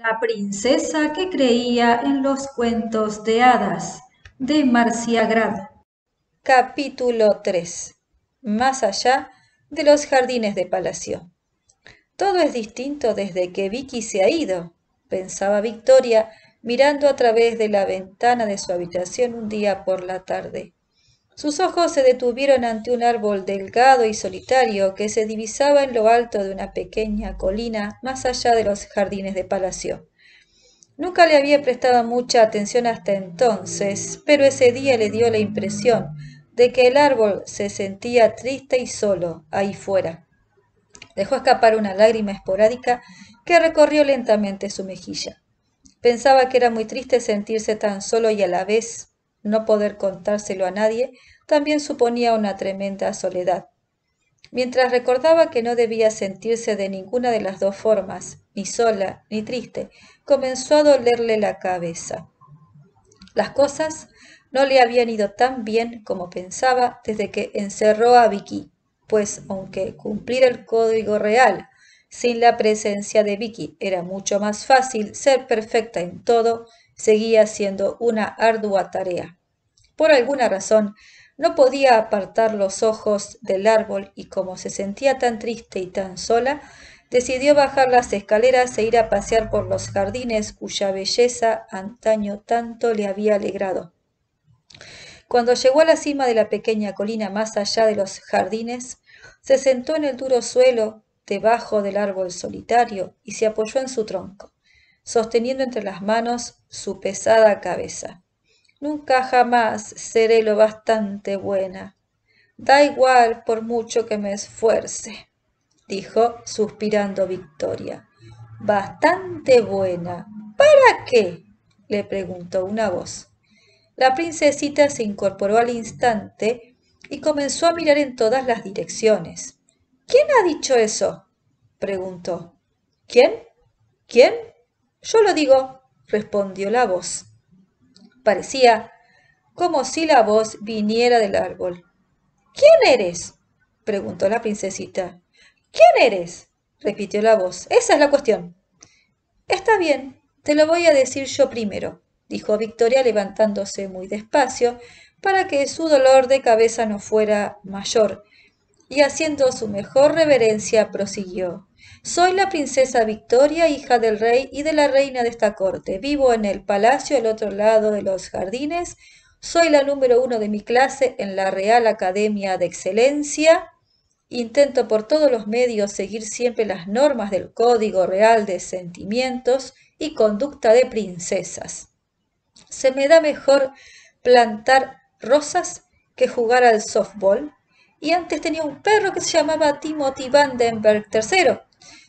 La princesa que creía en los cuentos de hadas de Marcia Grado. Capítulo 3. Más allá de los jardines de palacio. Todo es distinto desde que Vicky se ha ido, pensaba Victoria mirando a través de la ventana de su habitación un día por la tarde. Sus ojos se detuvieron ante un árbol delgado y solitario que se divisaba en lo alto de una pequeña colina más allá de los jardines de palacio. Nunca le había prestado mucha atención hasta entonces, pero ese día le dio la impresión de que el árbol se sentía triste y solo ahí fuera. Dejó escapar una lágrima esporádica que recorrió lentamente su mejilla. Pensaba que era muy triste sentirse tan solo y a la vez no poder contárselo a nadie también suponía una tremenda soledad. Mientras recordaba que no debía sentirse de ninguna de las dos formas, ni sola ni triste, comenzó a dolerle la cabeza. Las cosas no le habían ido tan bien como pensaba desde que encerró a Vicky, pues aunque cumplir el código real sin la presencia de Vicky era mucho más fácil ser perfecta en todo, seguía siendo una ardua tarea. Por alguna razón, no podía apartar los ojos del árbol y como se sentía tan triste y tan sola, decidió bajar las escaleras e ir a pasear por los jardines cuya belleza antaño tanto le había alegrado. Cuando llegó a la cima de la pequeña colina más allá de los jardines, se sentó en el duro suelo debajo del árbol solitario y se apoyó en su tronco, sosteniendo entre las manos su pesada cabeza. Nunca jamás seré lo bastante buena. Da igual por mucho que me esfuerce, dijo suspirando Victoria. Bastante buena. ¿Para qué? le preguntó una voz. La princesita se incorporó al instante y comenzó a mirar en todas las direcciones. ¿Quién ha dicho eso? preguntó. ¿Quién? ¿Quién? Yo lo digo, respondió la voz. Parecía como si la voz viniera del árbol. ¿Quién eres? preguntó la princesita. ¿Quién eres? repitió la voz. Esa es la cuestión. Está bien, te lo voy a decir yo primero, dijo Victoria levantándose muy despacio para que su dolor de cabeza no fuera mayor y haciendo su mejor reverencia prosiguió. Soy la princesa Victoria, hija del rey y de la reina de esta corte. Vivo en el palacio al otro lado de los jardines. Soy la número uno de mi clase en la Real Academia de Excelencia. Intento por todos los medios seguir siempre las normas del Código Real de Sentimientos y Conducta de Princesas. Se me da mejor plantar rosas que jugar al softball y antes tenía un perro que se llamaba Timothy Vandenberg III.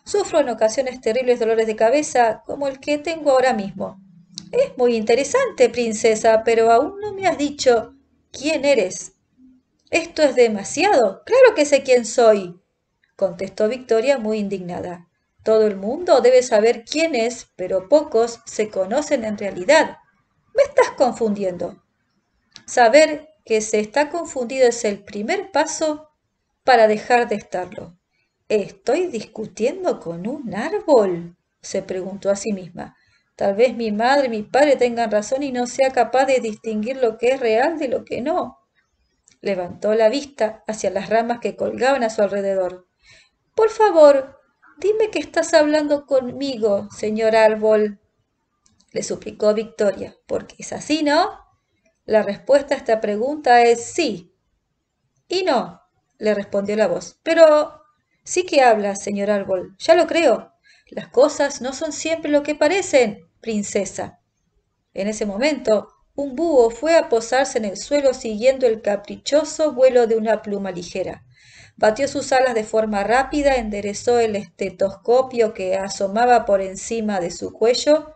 Sufro en ocasiones terribles dolores de cabeza como el que tengo ahora mismo. Es muy interesante, princesa, pero aún no me has dicho quién eres. Esto es demasiado. Claro que sé quién soy, contestó Victoria muy indignada. Todo el mundo debe saber quién es, pero pocos se conocen en realidad. Me estás confundiendo. Saber que se está confundido es el primer paso para dejar de estarlo. ¿Estoy discutiendo con un árbol? se preguntó a sí misma. Tal vez mi madre y mi padre tengan razón y no sea capaz de distinguir lo que es real de lo que no. Levantó la vista hacia las ramas que colgaban a su alrededor. Por favor, dime que estás hablando conmigo, señor árbol, le suplicó Victoria, porque es así, ¿no? La respuesta a esta pregunta es sí y no, le respondió la voz. Pero sí que habla, señor árbol, ya lo creo. Las cosas no son siempre lo que parecen, princesa. En ese momento, un búho fue a posarse en el suelo siguiendo el caprichoso vuelo de una pluma ligera. Batió sus alas de forma rápida, enderezó el estetoscopio que asomaba por encima de su cuello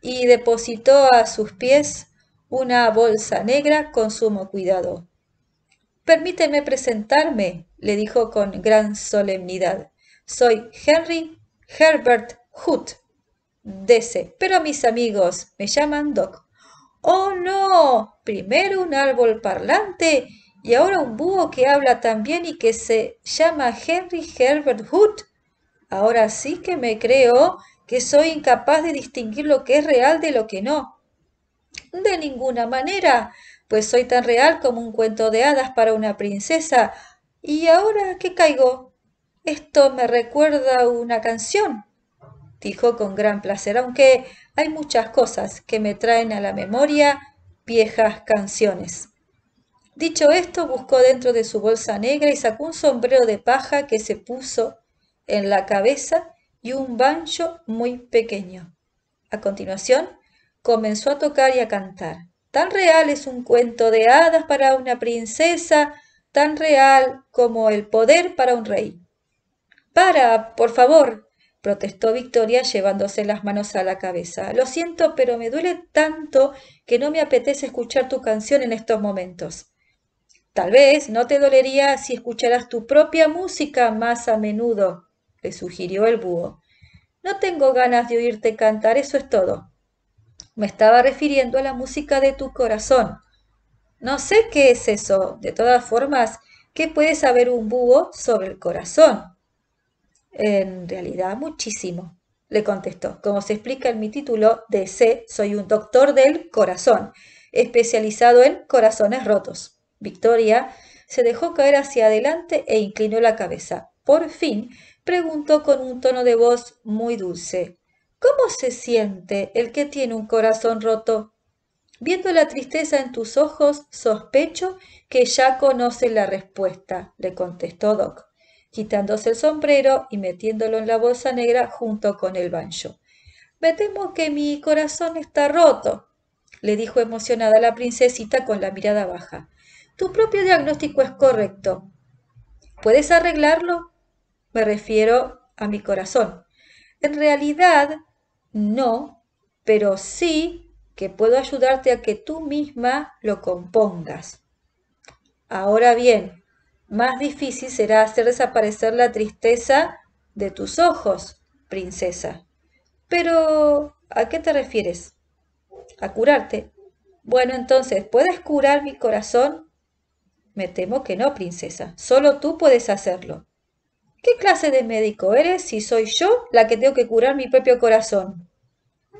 y depositó a sus pies una bolsa negra con sumo cuidado. Permíteme presentarme, le dijo con gran solemnidad. Soy Henry Herbert Hood, Dese. pero mis amigos me llaman Doc. ¡Oh, no! Primero un árbol parlante y ahora un búho que habla también y que se llama Henry Herbert Hood. Ahora sí que me creo que soy incapaz de distinguir lo que es real de lo que no. De ninguna manera, pues soy tan real como un cuento de hadas para una princesa. ¿Y ahora qué caigo? Esto me recuerda una canción, dijo con gran placer, aunque hay muchas cosas que me traen a la memoria viejas canciones. Dicho esto, buscó dentro de su bolsa negra y sacó un sombrero de paja que se puso en la cabeza y un bancho muy pequeño. A continuación, comenzó a tocar y a cantar. Tan real es un cuento de hadas para una princesa, tan real como el poder para un rey. Para, por favor, protestó Victoria llevándose las manos a la cabeza. Lo siento, pero me duele tanto que no me apetece escuchar tu canción en estos momentos. Tal vez no te dolería si escucharas tu propia música más a menudo, le sugirió el búho. No tengo ganas de oírte cantar, eso es todo. Me estaba refiriendo a la música de tu corazón. No sé qué es eso. De todas formas, ¿qué puede saber un búho sobre el corazón? En realidad, muchísimo, le contestó. Como se explica en mi título de C, soy un doctor del corazón, especializado en corazones rotos. Victoria se dejó caer hacia adelante e inclinó la cabeza. Por fin, preguntó con un tono de voz muy dulce. ¿Cómo se siente el que tiene un corazón roto? Viendo la tristeza en tus ojos, sospecho que ya conoce la respuesta, le contestó Doc, quitándose el sombrero y metiéndolo en la bolsa negra junto con el banjo. Me temo que mi corazón está roto, le dijo emocionada la princesita con la mirada baja. Tu propio diagnóstico es correcto. ¿Puedes arreglarlo? Me refiero a mi corazón. En realidad, no, pero sí que puedo ayudarte a que tú misma lo compongas. Ahora bien, más difícil será hacer desaparecer la tristeza de tus ojos, princesa. Pero, ¿a qué te refieres? A curarte. Bueno, entonces, ¿puedes curar mi corazón? Me temo que no, princesa. Solo tú puedes hacerlo. ¿Qué clase de médico eres si soy yo la que tengo que curar mi propio corazón?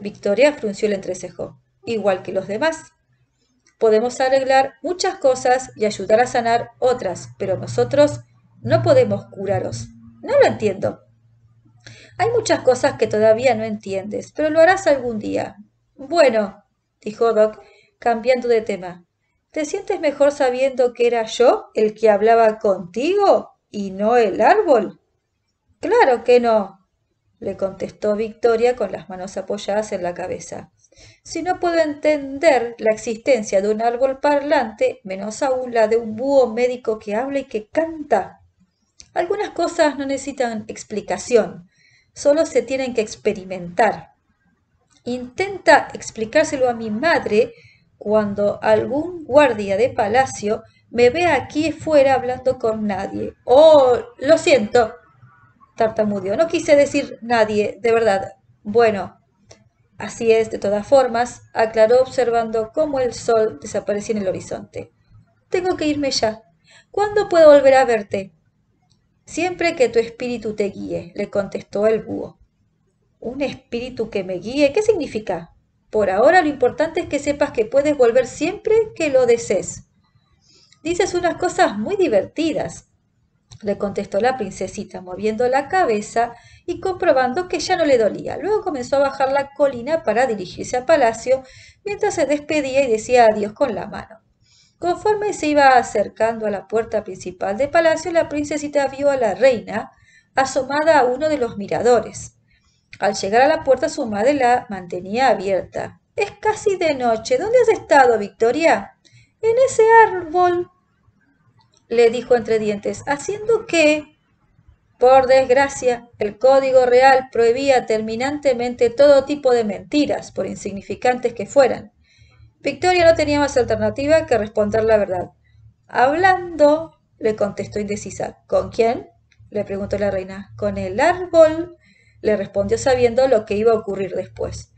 Victoria frunció el entrecejo, igual que los demás. Podemos arreglar muchas cosas y ayudar a sanar otras, pero nosotros no podemos curaros. No lo entiendo. Hay muchas cosas que todavía no entiendes, pero lo harás algún día. Bueno, dijo Doc, cambiando de tema. ¿Te sientes mejor sabiendo que era yo el que hablaba contigo? y no el árbol? Claro que no, le contestó Victoria con las manos apoyadas en la cabeza. Si no puedo entender la existencia de un árbol parlante, menos aún la de un búho médico que habla y que canta. Algunas cosas no necesitan explicación, solo se tienen que experimentar. Intenta explicárselo a mi madre cuando algún guardia de palacio me ve aquí fuera hablando con nadie. Oh, lo siento, tartamudeó. No quise decir nadie, de verdad. Bueno, así es de todas formas, aclaró observando cómo el sol desaparecía en el horizonte. Tengo que irme ya. ¿Cuándo puedo volver a verte? Siempre que tu espíritu te guíe, le contestó el búho. ¿Un espíritu que me guíe? ¿Qué significa? Por ahora lo importante es que sepas que puedes volver siempre que lo desees. Dices unas cosas muy divertidas, le contestó la princesita, moviendo la cabeza y comprobando que ya no le dolía. Luego comenzó a bajar la colina para dirigirse al palacio, mientras se despedía y decía adiós con la mano. Conforme se iba acercando a la puerta principal del palacio, la princesita vio a la reina asomada a uno de los miradores. Al llegar a la puerta su madre la mantenía abierta. Es casi de noche. ¿Dónde has estado, Victoria? En ese árbol, le dijo entre dientes, haciendo que, por desgracia, el Código Real prohibía terminantemente todo tipo de mentiras, por insignificantes que fueran. Victoria no tenía más alternativa que responder la verdad. Hablando, le contestó indecisa. ¿Con quién? le preguntó la reina. Con el árbol, le respondió sabiendo lo que iba a ocurrir después.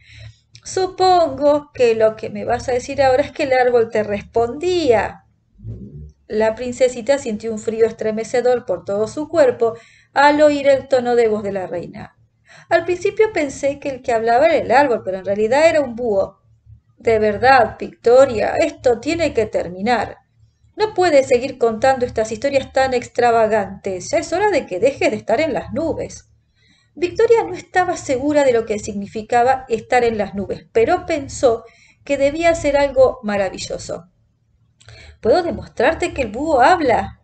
Supongo que lo que me vas a decir ahora es que el árbol te respondía. La princesita sintió un frío estremecedor por todo su cuerpo al oír el tono de voz de la reina. Al principio pensé que el que hablaba era el árbol, pero en realidad era un búho. De verdad, Victoria, esto tiene que terminar. No puedes seguir contando estas historias tan extravagantes. Ya es hora de que dejes de estar en las nubes. Victoria no estaba segura de lo que significaba estar en las nubes, pero pensó que debía ser algo maravilloso. Puedo demostrarte que el búho habla,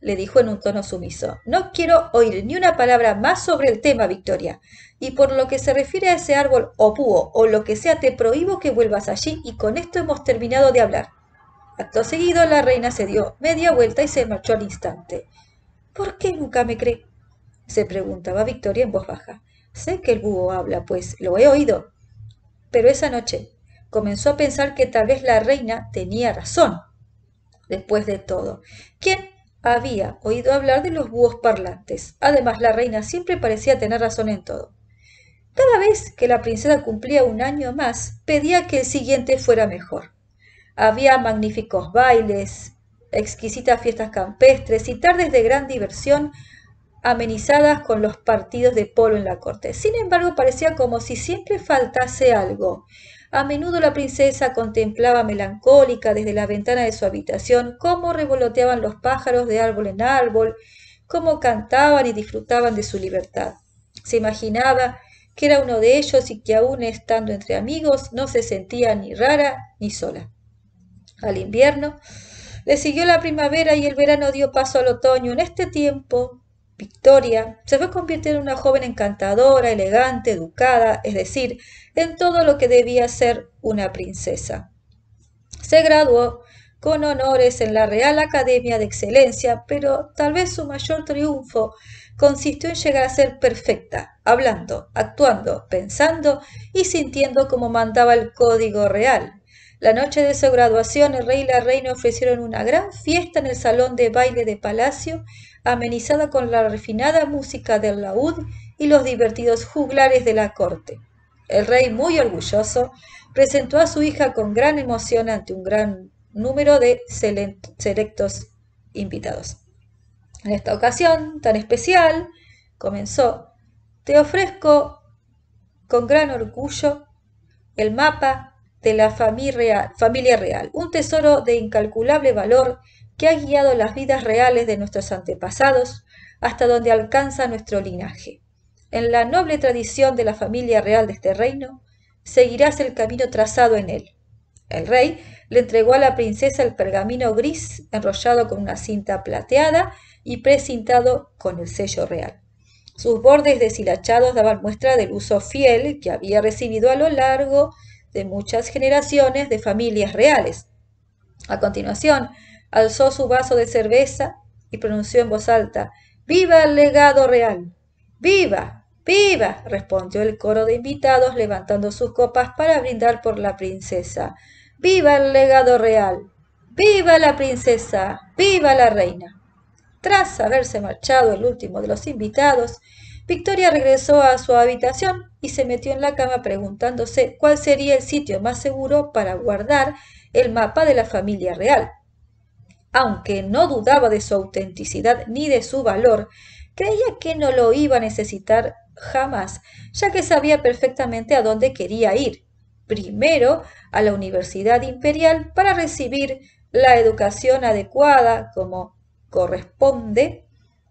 le dijo en un tono sumiso. No quiero oír ni una palabra más sobre el tema, Victoria. Y por lo que se refiere a ese árbol o búho o lo que sea, te prohíbo que vuelvas allí y con esto hemos terminado de hablar. Acto seguido, la reina se dio media vuelta y se marchó al instante. ¿Por qué nunca me cree? se preguntaba Victoria en voz baja. Sé que el búho habla, pues lo he oído. Pero esa noche comenzó a pensar que tal vez la reina tenía razón después de todo. ¿Quién había oído hablar de los búhos parlantes? Además, la reina siempre parecía tener razón en todo. Cada vez que la princesa cumplía un año más, pedía que el siguiente fuera mejor. Había magníficos bailes, exquisitas fiestas campestres y tardes de gran diversión amenizadas con los partidos de polo en la corte. Sin embargo, parecía como si siempre faltase algo. A menudo la princesa contemplaba melancólica desde la ventana de su habitación cómo revoloteaban los pájaros de árbol en árbol, cómo cantaban y disfrutaban de su libertad. Se imaginaba que era uno de ellos y que aún estando entre amigos no se sentía ni rara ni sola. Al invierno le siguió la primavera y el verano dio paso al otoño. En este tiempo Victoria se fue convirtiendo en una joven encantadora, elegante, educada, es decir, en todo lo que debía ser una princesa. Se graduó con honores en la Real Academia de Excelencia, pero tal vez su mayor triunfo consistió en llegar a ser perfecta, hablando, actuando, pensando y sintiendo como mandaba el código real. La noche de su graduación, el rey y la reina ofrecieron una gran fiesta en el salón de baile de palacio amenizada con la refinada música del laúd y los divertidos juglares de la corte. El rey, muy orgulloso, presentó a su hija con gran emoción ante un gran número de selectos invitados. En esta ocasión tan especial, comenzó, te ofrezco con gran orgullo el mapa de la familia real, familia real, un tesoro de incalculable valor que ha guiado las vidas reales de nuestros antepasados hasta donde alcanza nuestro linaje. En la noble tradición de la familia real de este reino, seguirás el camino trazado en él. El rey le entregó a la princesa el pergamino gris enrollado con una cinta plateada y precintado con el sello real. Sus bordes deshilachados daban muestra del uso fiel que había recibido a lo largo de muchas generaciones de familias reales. A continuación, alzó su vaso de cerveza y pronunció en voz alta, ¡Viva el legado real! ¡Viva! ¡Viva! respondió el coro de invitados levantando sus copas para brindar por la princesa. ¡Viva el legado real! ¡Viva la princesa! ¡Viva la reina! Tras haberse marchado el último de los invitados, Victoria regresó a su habitación y se metió en la cama preguntándose cuál sería el sitio más seguro para guardar el mapa de la familia real aunque no dudaba de su autenticidad ni de su valor, creía que no lo iba a necesitar jamás, ya que sabía perfectamente a dónde quería ir. Primero, a la Universidad Imperial para recibir la educación adecuada como corresponde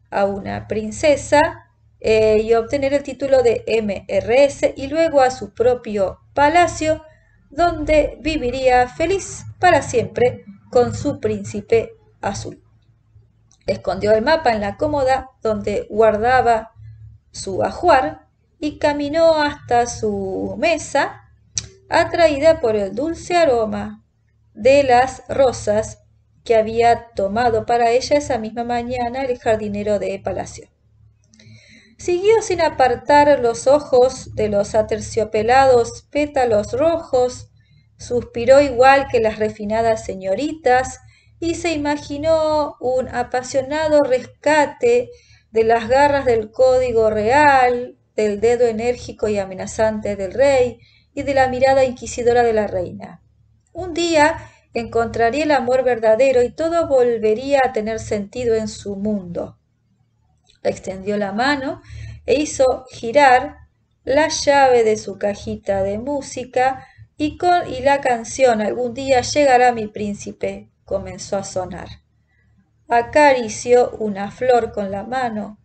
a una princesa eh, y obtener el título de MRS y luego a su propio palacio donde viviría feliz para siempre con su príncipe azul. Escondió el mapa en la cómoda donde guardaba su ajuar y caminó hasta su mesa, atraída por el dulce aroma de las rosas que había tomado para ella esa misma mañana el jardinero de palacio. Siguió sin apartar los ojos de los aterciopelados pétalos rojos Suspiró igual que las refinadas señoritas y se imaginó un apasionado rescate de las garras del código real, del dedo enérgico y amenazante del rey y de la mirada inquisidora de la reina. Un día encontraría el amor verdadero y todo volvería a tener sentido en su mundo. extendió la mano e hizo girar la llave de su cajita de música y, con, la canción Algún día llegará mi príncipe comenzó a sonar. Acarició una flor con la mano,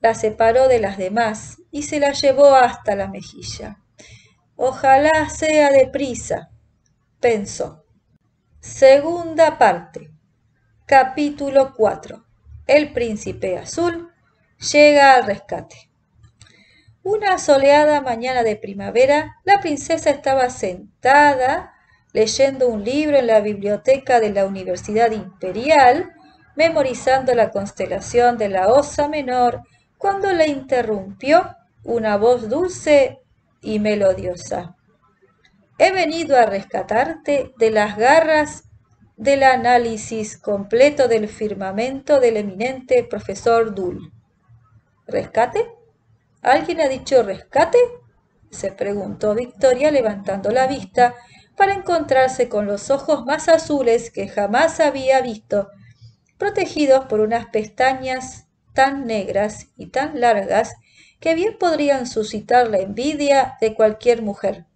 la separó de las demás y se la llevó hasta la mejilla. Ojalá sea deprisa, pensó. Segunda parte. Capítulo 4. El príncipe azul llega al rescate. Una soleada mañana de primavera, la princesa estaba sentada leyendo un libro en la biblioteca de la Universidad Imperial, memorizando la constelación de la Osa Menor, cuando le interrumpió una voz dulce y melodiosa. He venido a rescatarte de las garras del análisis completo del firmamento del eminente profesor Dull. ¿Rescate? ¿Alguien ha dicho rescate? se preguntó Victoria levantando la vista para encontrarse con los ojos más azules que jamás había visto, protegidos por unas pestañas tan negras y tan largas que bien podrían suscitar la envidia de cualquier mujer.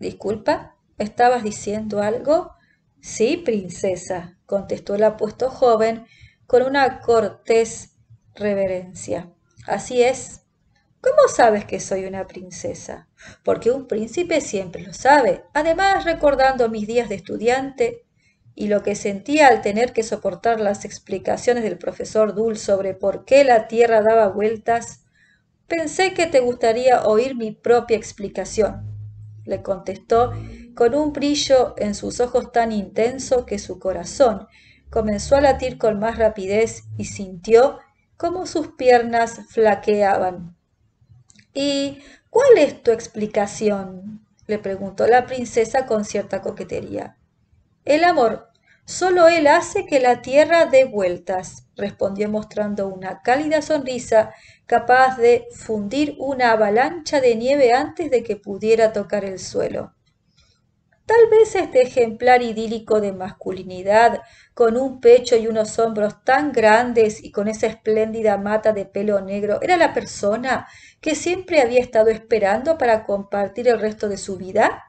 Disculpa, ¿estabas diciendo algo? Sí, princesa, contestó el apuesto joven con una cortés reverencia. Así es, ¿Cómo sabes que soy una princesa? Porque un príncipe siempre lo sabe. Además, recordando mis días de estudiante y lo que sentía al tener que soportar las explicaciones del profesor Dul sobre por qué la Tierra daba vueltas, pensé que te gustaría oír mi propia explicación, le contestó con un brillo en sus ojos tan intenso que su corazón comenzó a latir con más rapidez y sintió como sus piernas flaqueaban. ¿Y cuál es tu explicación? le preguntó la princesa con cierta coquetería. El amor. Solo él hace que la tierra dé vueltas, respondió mostrando una cálida sonrisa capaz de fundir una avalancha de nieve antes de que pudiera tocar el suelo. Ese este ejemplar idílico de masculinidad, con un pecho y unos hombros tan grandes y con esa espléndida mata de pelo negro, era la persona que siempre había estado esperando para compartir el resto de su vida?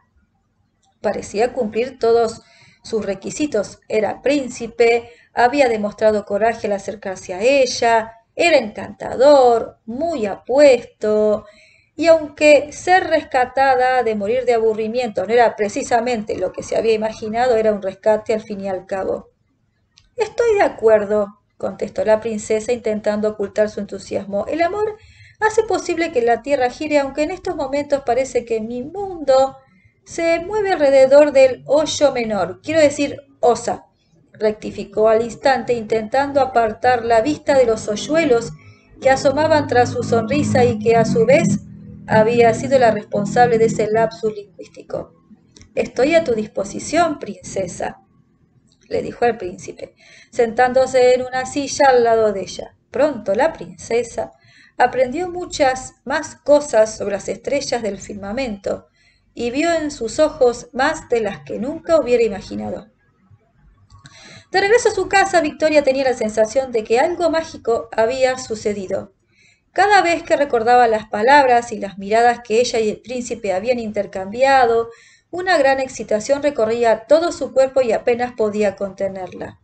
Parecía cumplir todos sus requisitos. Era príncipe, había demostrado coraje al acercarse a ella, era encantador, muy apuesto, y aunque ser rescatada de morir de aburrimiento no era precisamente lo que se había imaginado, era un rescate al fin y al cabo. Estoy de acuerdo, contestó la princesa intentando ocultar su entusiasmo. El amor hace posible que la Tierra gire, aunque en estos momentos parece que mi mundo se mueve alrededor del hoyo menor, quiero decir osa, rectificó al instante intentando apartar la vista de los hoyuelos que asomaban tras su sonrisa y que a su vez había sido la responsable de ese lapsus lingüístico. Estoy a tu disposición, princesa, le dijo el príncipe, sentándose en una silla al lado de ella. Pronto la princesa aprendió muchas más cosas sobre las estrellas del firmamento y vio en sus ojos más de las que nunca hubiera imaginado. De regreso a su casa, Victoria tenía la sensación de que algo mágico había sucedido. Cada vez que recordaba las palabras y las miradas que ella y el príncipe habían intercambiado, una gran excitación recorría todo su cuerpo y apenas podía contenerla.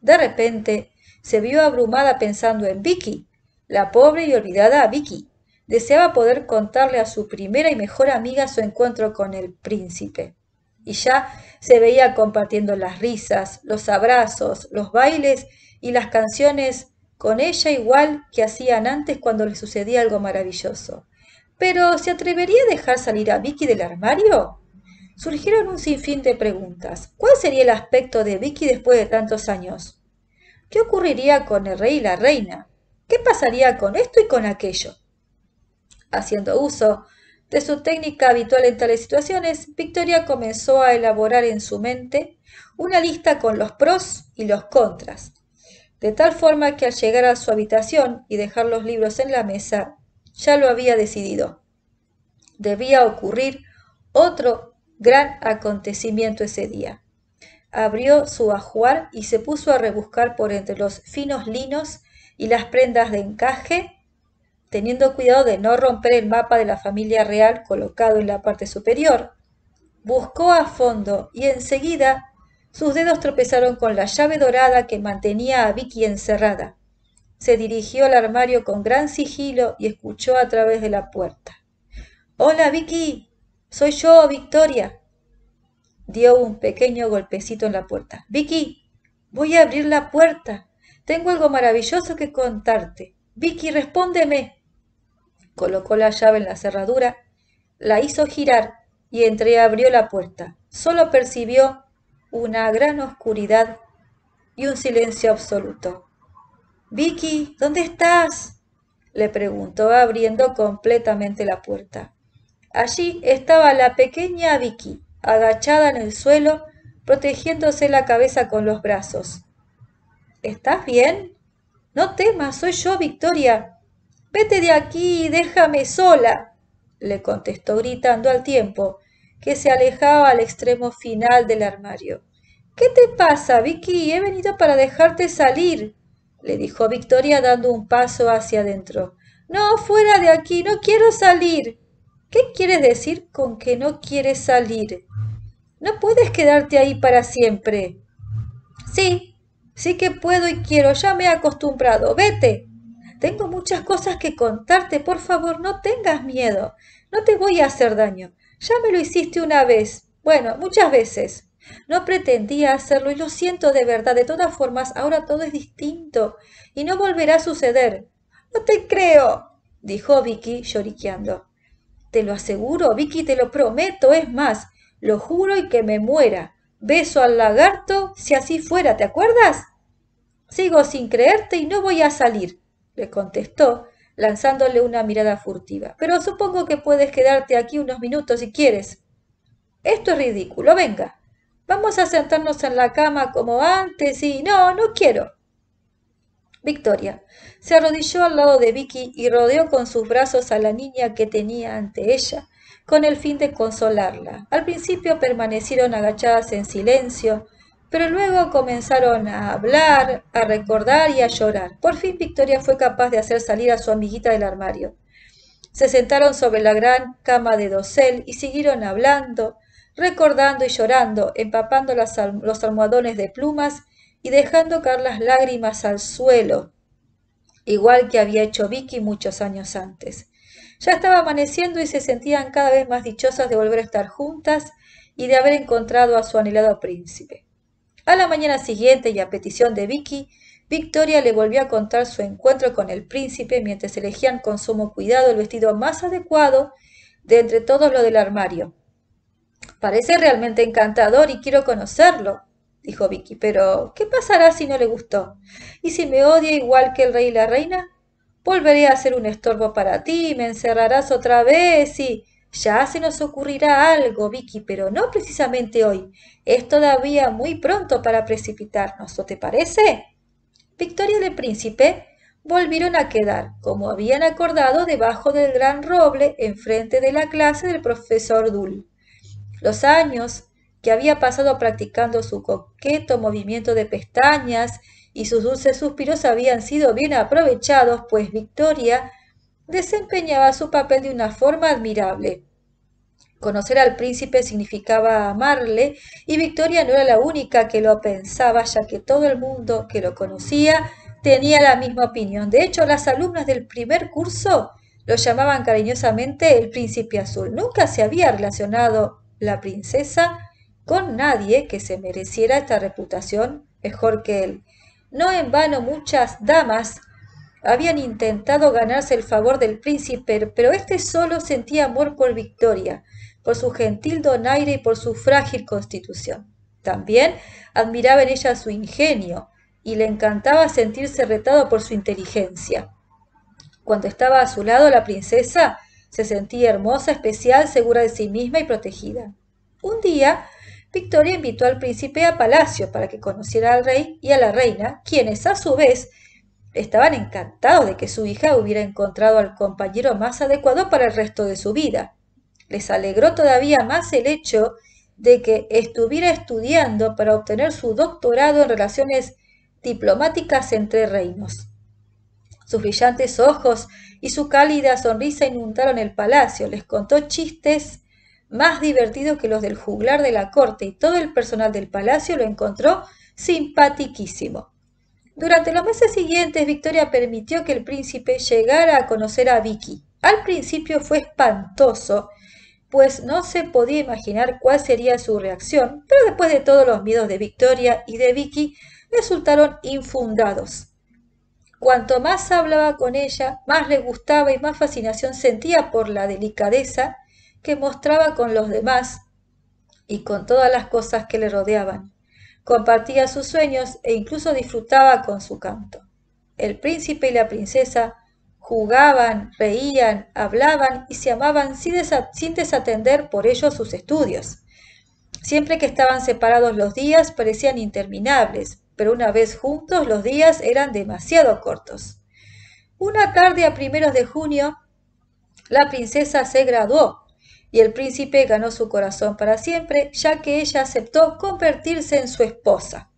De repente, se vio abrumada pensando en Vicky, la pobre y olvidada Vicky. Deseaba poder contarle a su primera y mejor amiga su encuentro con el príncipe. Y ya se veía compartiendo las risas, los abrazos, los bailes y las canciones con ella igual que hacían antes cuando le sucedía algo maravilloso. Pero ¿se atrevería a dejar salir a Vicky del armario? Surgieron un sinfín de preguntas. ¿Cuál sería el aspecto de Vicky después de tantos años? ¿Qué ocurriría con el rey y la reina? ¿Qué pasaría con esto y con aquello? Haciendo uso de su técnica habitual en tales situaciones, Victoria comenzó a elaborar en su mente una lista con los pros y los contras, de tal forma que al llegar a su habitación y dejar los libros en la mesa, ya lo había decidido. Debía ocurrir otro gran acontecimiento ese día. Abrió su ajuar y se puso a rebuscar por entre los finos linos y las prendas de encaje, teniendo cuidado de no romper el mapa de la familia real colocado en la parte superior. Buscó a fondo y enseguida sus dedos tropezaron con la llave dorada que mantenía a Vicky encerrada. Se dirigió al armario con gran sigilo y escuchó a través de la puerta. Hola, Vicky. Soy yo, Victoria. Dio un pequeño golpecito en la puerta. Vicky, voy a abrir la puerta. Tengo algo maravilloso que contarte. Vicky, respóndeme. Colocó la llave en la cerradura, la hizo girar y entreabrió la puerta. Solo percibió una gran oscuridad y un silencio absoluto. Vicky, ¿dónde estás? le preguntó abriendo completamente la puerta. Allí estaba la pequeña Vicky, agachada en el suelo, protegiéndose la cabeza con los brazos. ¿Estás bien? No temas, soy yo, Victoria. Vete de aquí y déjame sola, le contestó gritando al tiempo que se alejaba al extremo final del armario. ¿Qué te pasa, Vicky? He venido para dejarte salir, le dijo Victoria dando un paso hacia adentro. No, fuera de aquí, no quiero salir. ¿Qué quieres decir con que no quieres salir? No puedes quedarte ahí para siempre. Sí, sí que puedo y quiero, ya me he acostumbrado. Vete. Tengo muchas cosas que contarte, por favor, no tengas miedo. No te voy a hacer daño. Ya me lo hiciste una vez, bueno, muchas veces. No pretendía hacerlo y lo siento de verdad. De todas formas, ahora todo es distinto y no volverá a suceder. No te creo, dijo Vicky lloriqueando. Te lo aseguro, Vicky, te lo prometo, es más, lo juro y que me muera. Beso al lagarto, si así fuera, ¿te acuerdas? Sigo sin creerte y no voy a salir, le contestó, lanzándole una mirada furtiva. Pero supongo que puedes quedarte aquí unos minutos si quieres. Esto es ridículo, venga. Vamos a sentarnos en la cama como antes y... No, no quiero. Victoria se arrodilló al lado de Vicky y rodeó con sus brazos a la niña que tenía ante ella, con el fin de consolarla. Al principio permanecieron agachadas en silencio, pero luego comenzaron a hablar, a recordar y a llorar. Por fin Victoria fue capaz de hacer salir a su amiguita del armario. Se sentaron sobre la gran cama de dosel y siguieron hablando, recordando y llorando, empapando los almohadones de plumas y dejando caer las lágrimas al suelo, igual que había hecho Vicky muchos años antes. Ya estaba amaneciendo y se sentían cada vez más dichosas de volver a estar juntas y de haber encontrado a su anhelado príncipe. A la mañana siguiente y a petición de Vicky, Victoria le volvió a contar su encuentro con el príncipe mientras elegían con sumo cuidado el vestido más adecuado de entre todos los del armario. Parece realmente encantador y quiero conocerlo, dijo Vicky, pero ¿qué pasará si no le gustó? ¿Y si me odia igual que el rey y la reina? Volveré a ser un estorbo para ti, me encerrarás otra vez y... Ya se nos ocurrirá algo, Vicky, pero no precisamente hoy. Es todavía muy pronto para precipitarnos, ¿o te parece? Victoria y el príncipe volvieron a quedar, como habían acordado, debajo del gran roble, enfrente de la clase del profesor Dull. Los años que había pasado practicando su coqueto movimiento de pestañas y sus dulces suspiros habían sido bien aprovechados, pues Victoria desempeñaba su papel de una forma admirable. Conocer al príncipe significaba amarle y Victoria no era la única que lo pensaba, ya que todo el mundo que lo conocía tenía la misma opinión. De hecho, las alumnas del primer curso lo llamaban cariñosamente el príncipe azul. Nunca se había relacionado la princesa con nadie que se mereciera esta reputación mejor que él. No en vano muchas damas habían intentado ganarse el favor del príncipe, pero éste solo sentía amor por Victoria, por su gentil donaire y por su frágil constitución. También admiraba en ella su ingenio y le encantaba sentirse retado por su inteligencia. Cuando estaba a su lado la princesa, se sentía hermosa, especial, segura de sí misma y protegida. Un día, Victoria invitó al príncipe a palacio para que conociera al rey y a la reina, quienes a su vez estaban encantados de que su hija hubiera encontrado al compañero más adecuado para el resto de su vida. Les alegró todavía más el hecho de que estuviera estudiando para obtener su doctorado en relaciones diplomáticas entre reinos. Sus brillantes ojos y su cálida sonrisa inundaron el palacio, les contó chistes más divertidos que los del juglar de la corte y todo el personal del palacio lo encontró simpatiquísimo. Durante los meses siguientes, Victoria permitió que el príncipe llegara a conocer a Vicky. Al principio fue espantoso, pues no se podía imaginar cuál sería su reacción, pero después de todos los miedos de Victoria y de Vicky resultaron infundados. Cuanto más hablaba con ella, más le gustaba y más fascinación sentía por la delicadeza que mostraba con los demás y con todas las cosas que le rodeaban compartía sus sueños e incluso disfrutaba con su canto. El príncipe y la princesa jugaban, reían, hablaban y se amaban sin, desatender por ello sus estudios. Siempre que estaban separados los días parecían interminables, pero una vez juntos los días eran demasiado cortos. Una tarde a primeros de junio, la princesa se graduó y el príncipe ganó su corazón para siempre, ya que ella aceptó convertirse en su esposa.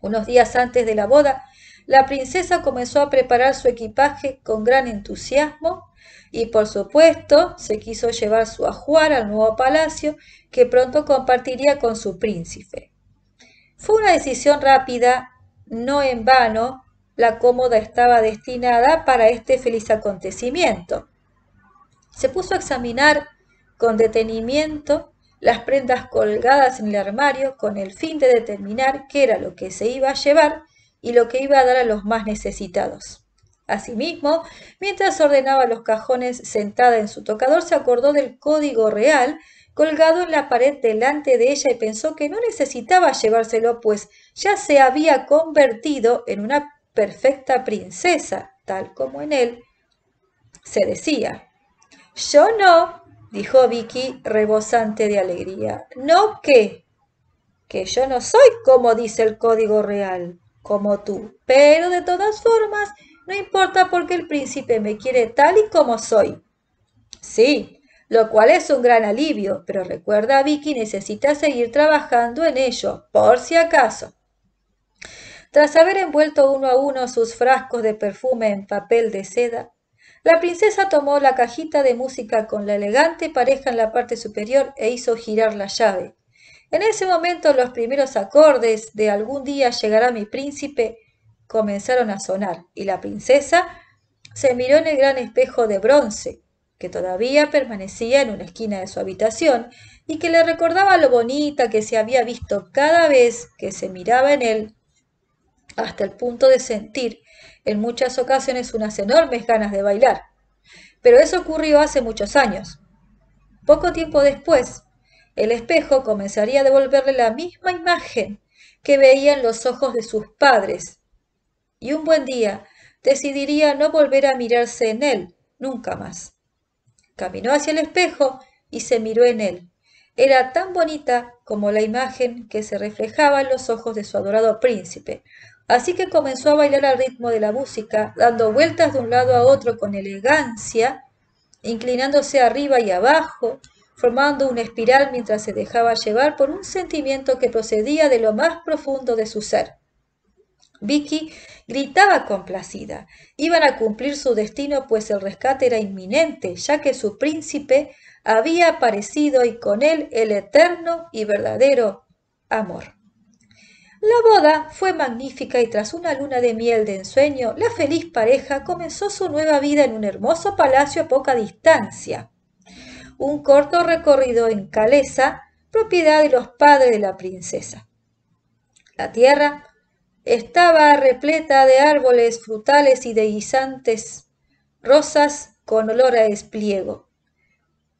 Unos días antes de la boda, la princesa comenzó a preparar su equipaje con gran entusiasmo y por supuesto se quiso llevar su ajuar al nuevo palacio que pronto compartiría con su príncipe. Fue una decisión rápida, no en vano, la cómoda estaba destinada para este feliz acontecimiento. Se puso a examinar con detenimiento las prendas colgadas en el armario con el fin de determinar qué era lo que se iba a llevar y lo que iba a dar a los más necesitados. Asimismo, mientras ordenaba los cajones sentada en su tocador, se acordó del código real colgado en la pared delante de ella y pensó que no necesitaba llevárselo, pues ya se había convertido en una perfecta princesa, tal como en él se decía. Yo no, dijo Vicky rebosante de alegría. ¿No qué? Que yo no soy como dice el código real, como tú, pero de todas formas no importa porque el príncipe me quiere tal y como soy. Sí, lo cual es un gran alivio, pero recuerda Vicky necesita seguir trabajando en ello, por si acaso. Tras haber envuelto uno a uno sus frascos de perfume en papel de seda, la princesa tomó la cajita de música con la elegante pareja en la parte superior e hizo girar la llave. En ese momento los primeros acordes de algún día llegará mi príncipe comenzaron a sonar y la princesa se miró en el gran espejo de bronce que todavía permanecía en una esquina de su habitación y que le recordaba lo bonita que se había visto cada vez que se miraba en él, hasta el punto de sentir en muchas ocasiones unas enormes ganas de bailar. Pero eso ocurrió hace muchos años. Poco tiempo después, el espejo comenzaría a devolverle la misma imagen que veía en los ojos de sus padres. Y un buen día decidiría no volver a mirarse en él, nunca más. Caminó hacia el espejo y se miró en él. Era tan bonita como la imagen que se reflejaba en los ojos de su adorado príncipe, Así que comenzó a bailar al ritmo de la música, dando vueltas de un lado a otro con elegancia, inclinándose arriba y abajo, formando una espiral mientras se dejaba llevar por un sentimiento que procedía de lo más profundo de su ser. Vicky gritaba complacida. Iban a cumplir su destino, pues el rescate era inminente, ya que su príncipe había aparecido y con él el eterno y verdadero amor. La boda fue magnífica y tras una luna de miel de ensueño, la feliz pareja comenzó su nueva vida en un hermoso palacio a poca distancia. Un corto recorrido en Calesa, propiedad de los padres de la princesa. La tierra estaba repleta de árboles frutales y de guisantes rosas con olor a despliego.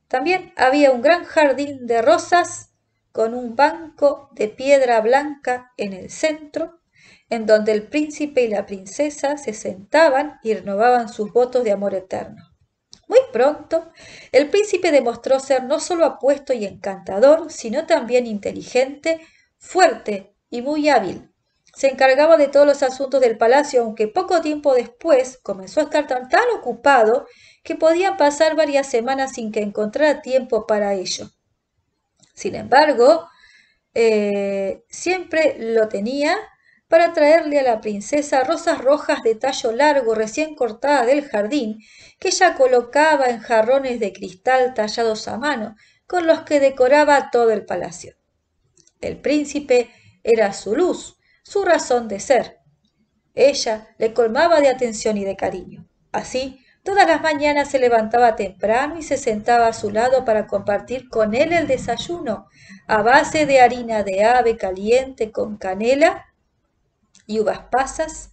También había un gran jardín de rosas con un banco de piedra blanca en el centro, en donde el príncipe y la princesa se sentaban y renovaban sus votos de amor eterno. Muy pronto, el príncipe demostró ser no solo apuesto y encantador, sino también inteligente, fuerte y muy hábil. Se encargaba de todos los asuntos del palacio, aunque poco tiempo después comenzó a estar tan, ocupado que podía pasar varias semanas sin que encontrara tiempo para ello. Sin embargo, eh, siempre lo tenía para traerle a la princesa rosas rojas de tallo largo recién cortada del jardín, que ella colocaba en jarrones de cristal tallados a mano, con los que decoraba todo el palacio. El príncipe era su luz, su razón de ser. Ella le colmaba de atención y de cariño. Así Todas las mañanas se levantaba temprano y se sentaba a su lado para compartir con él el desayuno, a base de harina de ave caliente con canela y uvas pasas,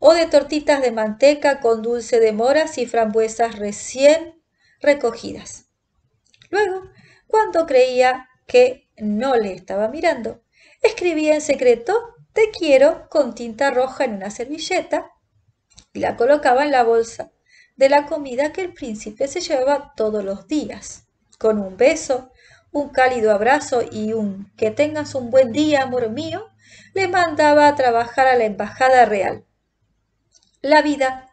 o de tortitas de manteca con dulce de moras y frambuesas recién recogidas. Luego, cuando creía que no le estaba mirando, escribía en secreto Te quiero con tinta roja en una servilleta y la colocaba en la bolsa de la comida que el príncipe se llevaba todos los días. Con un beso, un cálido abrazo y un que tengas un buen día, amor mío, le mandaba a trabajar a la embajada real. La vida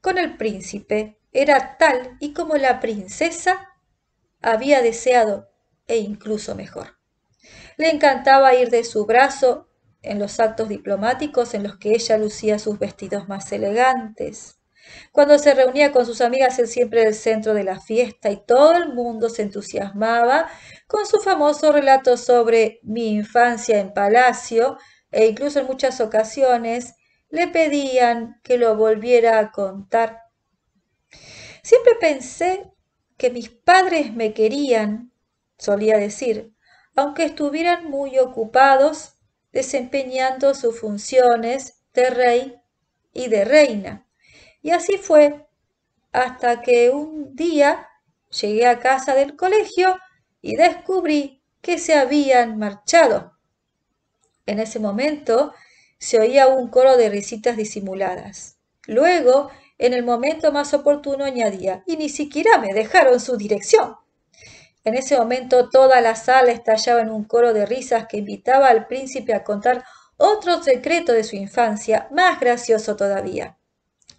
con el príncipe era tal y como la princesa había deseado e incluso mejor. Le encantaba ir de su brazo en los actos diplomáticos en los que ella lucía sus vestidos más elegantes, cuando se reunía con sus amigas, él siempre era el centro de la fiesta y todo el mundo se entusiasmaba con su famoso relato sobre mi infancia en palacio e incluso en muchas ocasiones le pedían que lo volviera a contar. Siempre pensé que mis padres me querían, solía decir, aunque estuvieran muy ocupados desempeñando sus funciones de rey y de reina. Y así fue hasta que un día llegué a casa del colegio y descubrí que se habían marchado. En ese momento se oía un coro de risitas disimuladas. Luego, en el momento más oportuno, añadía, y ni siquiera me dejaron su dirección. En ese momento toda la sala estallaba en un coro de risas que invitaba al príncipe a contar otro secreto de su infancia, más gracioso todavía.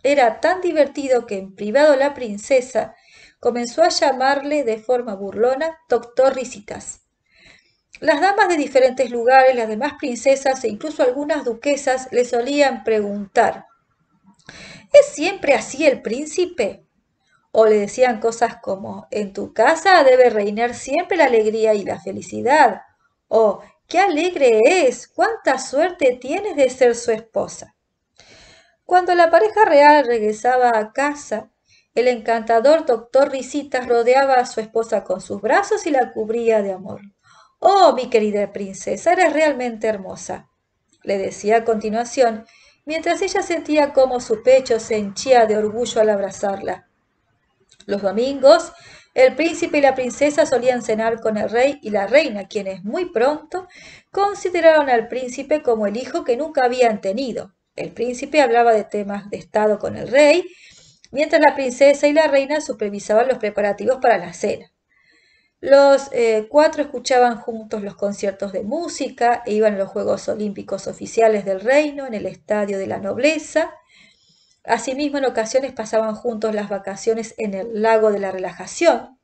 Era tan divertido que en privado la princesa comenzó a llamarle de forma burlona Doctor Risitas. Las damas de diferentes lugares, las demás princesas e incluso algunas duquesas le solían preguntar, ¿es siempre así el príncipe? O le decían cosas como, en tu casa debe reinar siempre la alegría y la felicidad. O, qué alegre es, cuánta suerte tienes de ser su esposa. Cuando la pareja real regresaba a casa, el encantador doctor Risitas rodeaba a su esposa con sus brazos y la cubría de amor. Oh, mi querida princesa, eres realmente hermosa, le decía a continuación, mientras ella sentía cómo su pecho se hinchía de orgullo al abrazarla. Los domingos, el príncipe y la princesa solían cenar con el rey y la reina, quienes muy pronto consideraron al príncipe como el hijo que nunca habían tenido. El príncipe hablaba de temas de Estado con el rey, mientras la princesa y la reina supervisaban los preparativos para la cena. Los eh, cuatro escuchaban juntos los conciertos de música e iban a los Juegos Olímpicos oficiales del reino en el Estadio de la Nobleza. Asimismo, en ocasiones pasaban juntos las vacaciones en el Lago de la Relajación,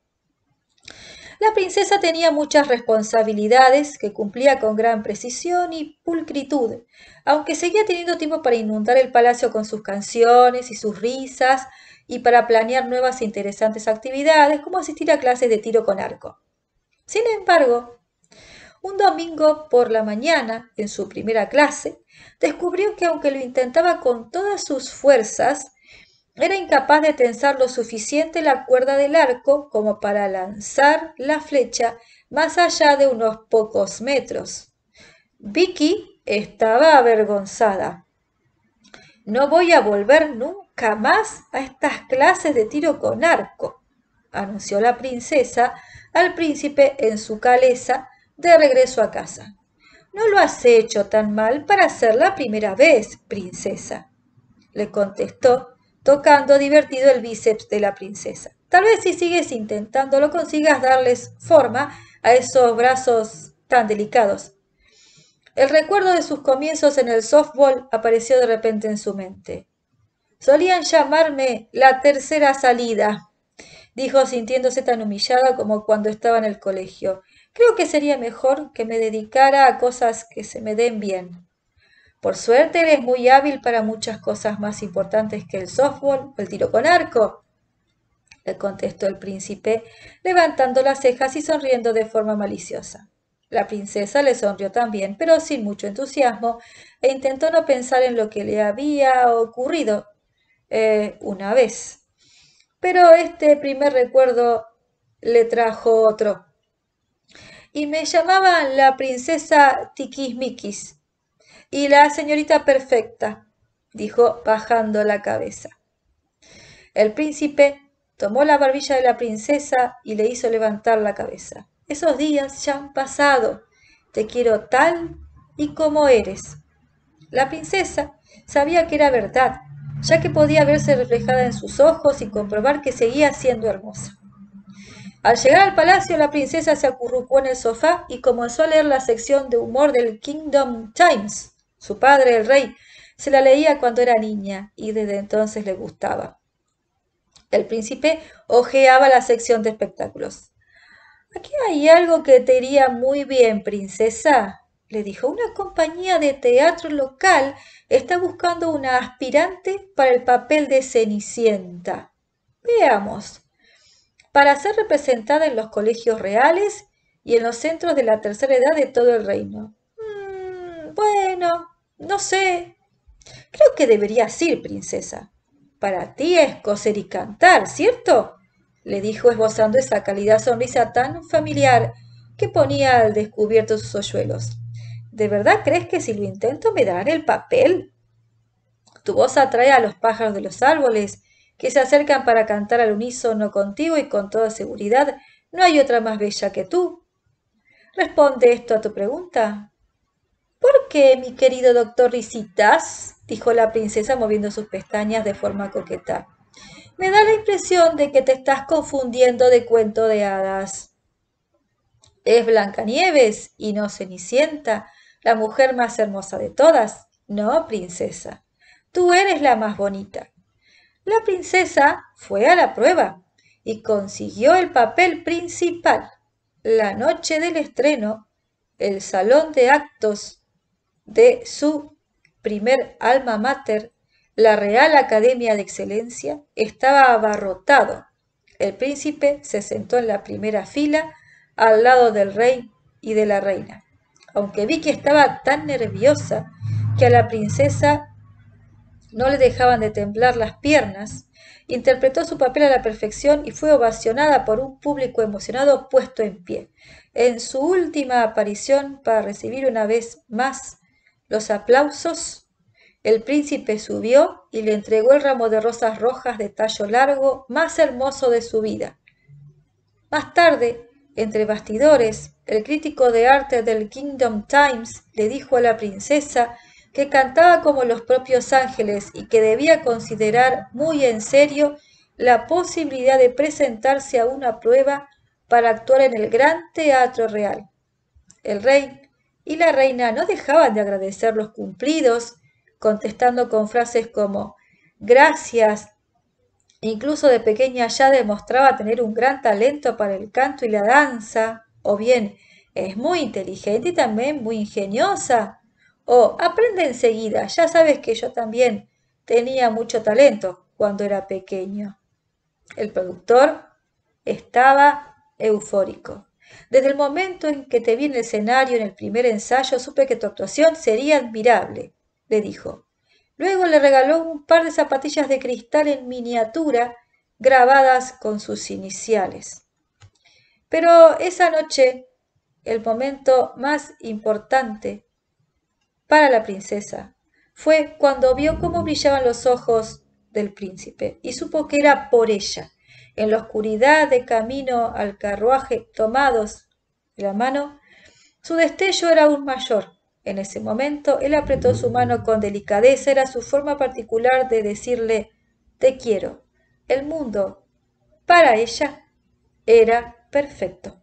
la princesa tenía muchas responsabilidades que cumplía con gran precisión y pulcritud, aunque seguía teniendo tiempo para inundar el palacio con sus canciones y sus risas y para planear nuevas e interesantes actividades como asistir a clases de tiro con arco. Sin embargo, un domingo por la mañana, en su primera clase, descubrió que aunque lo intentaba con todas sus fuerzas, era incapaz de tensar lo suficiente la cuerda del arco como para lanzar la flecha más allá de unos pocos metros. Vicky estaba avergonzada. No voy a volver nunca más a estas clases de tiro con arco, anunció la princesa al príncipe en su caleza de regreso a casa. No lo has hecho tan mal para ser la primera vez, princesa, le contestó tocando divertido el bíceps de la princesa. Tal vez si sigues intentándolo consigas darles forma a esos brazos tan delicados. El recuerdo de sus comienzos en el softball apareció de repente en su mente. Solían llamarme la tercera salida, dijo sintiéndose tan humillada como cuando estaba en el colegio. Creo que sería mejor que me dedicara a cosas que se me den bien. Por suerte eres muy hábil para muchas cosas más importantes que el softball o el tiro con arco, le contestó el príncipe, levantando las cejas y sonriendo de forma maliciosa. La princesa le sonrió también, pero sin mucho entusiasmo, e intentó no pensar en lo que le había ocurrido eh, una vez. Pero este primer recuerdo le trajo otro. Y me llamaban la princesa Tiquismiquis, y la señorita perfecta, dijo bajando la cabeza. El príncipe tomó la barbilla de la princesa y le hizo levantar la cabeza. Esos días ya han pasado. Te quiero tal y como eres. La princesa sabía que era verdad, ya que podía verse reflejada en sus ojos y comprobar que seguía siendo hermosa. Al llegar al palacio, la princesa se acurrucó en el sofá y comenzó a leer la sección de humor del Kingdom Times. Su padre, el rey, se la leía cuando era niña y desde entonces le gustaba. El príncipe hojeaba la sección de espectáculos. Aquí hay algo que te iría muy bien, princesa, le dijo. Una compañía de teatro local está buscando una aspirante para el papel de Cenicienta. Veamos. Para ser representada en los colegios reales y en los centros de la tercera edad de todo el reino. Mm, bueno, no sé. Creo que deberías ir, princesa. Para ti es coser y cantar, ¿cierto? le dijo esbozando esa calidad sonrisa tan familiar que ponía al descubierto sus hoyuelos. ¿De verdad crees que si lo intento me darán el papel? Tu voz atrae a los pájaros de los árboles que se acercan para cantar al unísono contigo y con toda seguridad no hay otra más bella que tú. Responde esto a tu pregunta. ¿Por qué, mi querido doctor Risitas? dijo la princesa moviendo sus pestañas de forma coqueta. Me da la impresión de que te estás confundiendo de cuento de hadas. Es Blancanieves y no Cenicienta, la mujer más hermosa de todas. No, princesa, tú eres la más bonita. La princesa fue a la prueba y consiguió el papel principal. La noche del estreno, el salón de actos de su primer alma mater, la Real Academia de Excelencia, estaba abarrotado. El príncipe se sentó en la primera fila al lado del rey y de la reina. Aunque vi que estaba tan nerviosa que a la princesa no le dejaban de temblar las piernas, interpretó su papel a la perfección y fue ovacionada por un público emocionado puesto en pie. En su última aparición para recibir una vez más los aplausos, el príncipe subió y le entregó el ramo de rosas rojas de tallo largo más hermoso de su vida. Más tarde, entre bastidores, el crítico de arte del Kingdom Times le dijo a la princesa que cantaba como los propios ángeles y que debía considerar muy en serio la posibilidad de presentarse a una prueba para actuar en el gran teatro real. El rey, y la reina no dejaba de agradecer los cumplidos, contestando con frases como gracias. Incluso de pequeña ya demostraba tener un gran talento para el canto y la danza, o bien es muy inteligente y también muy ingeniosa, o aprende enseguida, ya sabes que yo también tenía mucho talento cuando era pequeño. El productor estaba eufórico. Desde el momento en que te vi en el escenario en el primer ensayo, supe que tu actuación sería admirable, le dijo. Luego le regaló un par de zapatillas de cristal en miniatura grabadas con sus iniciales. Pero esa noche, el momento más importante para la princesa fue cuando vio cómo brillaban los ojos del príncipe y supo que era por ella en la oscuridad de camino al carruaje tomados de la mano, su destello era aún mayor. En ese momento él apretó su mano con delicadeza, era su forma particular de decirle te quiero. El mundo, para ella, era perfecto.